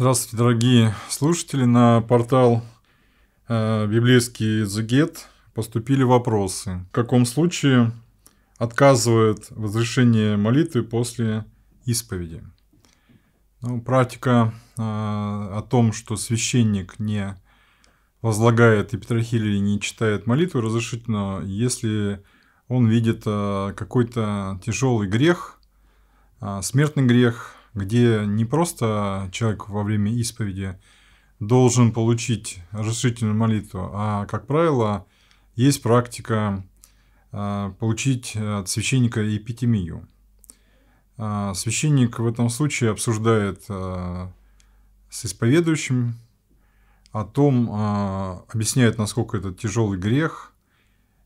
Здравствуйте, дорогие слушатели. На портал э, библейский Зугет поступили вопросы. В каком случае отказывает в разрешении молитвы после исповеди? Ну, практика э, о том, что священник не возлагает епитрахиль или не читает молитву, разрешительно, если он видит э, какой-то тяжелый грех, смертный грех – где не просто человек во время исповеди должен получить разрешительную молитву, а, как правило, есть практика а, получить от священника эпитемию. А, священник в этом случае обсуждает а, с исповедующим о том, объясняет, насколько это тяжелый грех,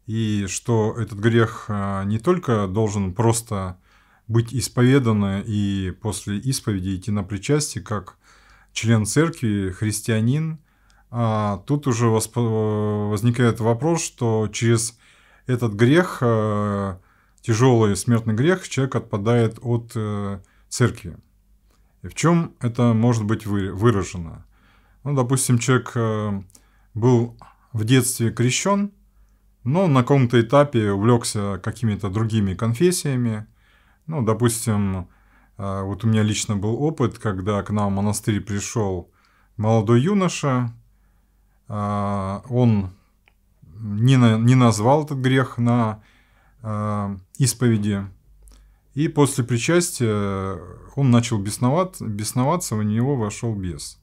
и что этот грех не только должен просто быть исповеданы и после исповеди идти на причастие как член церкви, христианин. А тут уже восп... возникает вопрос, что через этот грех, э, тяжелый смертный грех, человек отпадает от э, церкви. И в чем это может быть выражено? Ну, допустим, человек э, был в детстве крещен, но на каком-то этапе увлекся какими-то другими конфессиями, ну, допустим, а, вот у меня лично был опыт, когда к нам в монастырь пришел молодой юноша, а, он не, на, не назвал этот грех на а, исповеди, и после причастия он начал бесноват, бесноваться, в него вошел бес.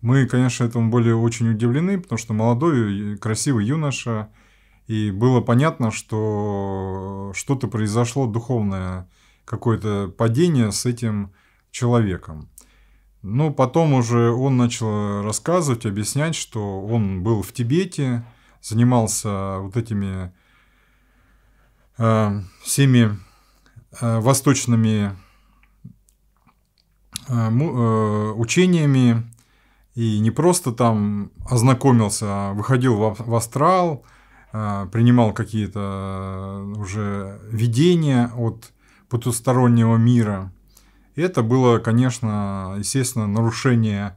Мы, конечно, этому были очень удивлены, потому что молодой, э, красивый юноша, и было понятно, что что-то произошло духовное какое-то падение с этим человеком. Но потом уже он начал рассказывать, объяснять, что он был в Тибете, занимался вот этими э, всеми э, восточными э, э, учениями и не просто там ознакомился, а выходил в, в астрал, э, принимал какие-то уже видения от потустороннего мира. И это было, конечно, естественно, нарушение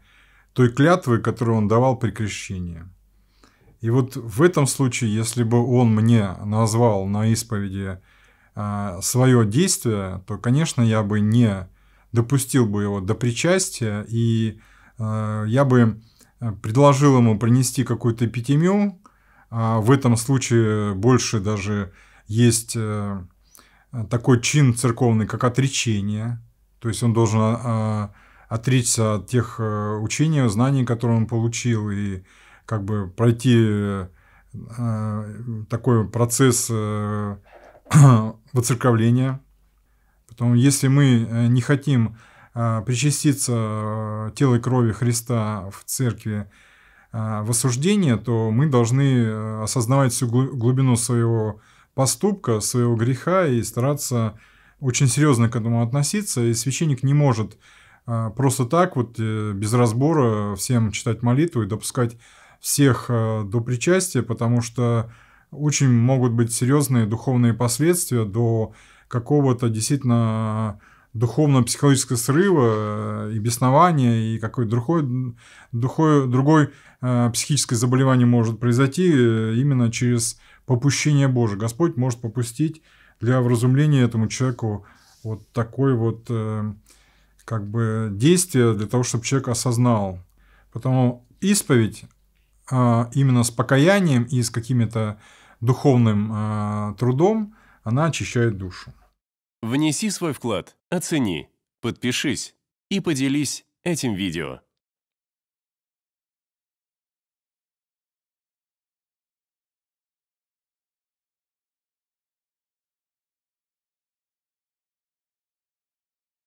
той клятвы, которую он давал при крещении. И вот в этом случае, если бы он мне назвал на исповеди а, свое действие, то, конечно, я бы не допустил бы его до причастия, и а, я бы а, предложил ему принести какую-то эпитемию, в этом случае больше даже есть э, Э, такой чин церковный, как отречение. То есть он должен э, э, отречься от тех учений, знаний, которые он получил, и как бы пройти такой процесс э, воцерковления. Потом, если мы не хотим причаститься тела и крови Христа в церкви в осуждение, то мы должны осознавать всю глубину своего поступка, своего греха и стараться очень серьезно к этому относиться. И священник не может а, просто так вот э, без разбора всем читать молитву и допускать всех а, до причастия, потому что очень могут быть серьезные духовные последствия до какого-то действительно духовно-психологического срыва э, и беснования, и какой-то другой, другой, другой э, психическое заболевание может произойти именно через попущение Божие. Господь может попустить для вразумления этому человеку вот такое вот э, как бы действие для того, чтобы человек осознал. Потому исповедь э, именно с покаянием и с каким-то духовным э, трудом, она очищает душу. Внеси свой вклад, оцени, подпишись и поделись этим видео.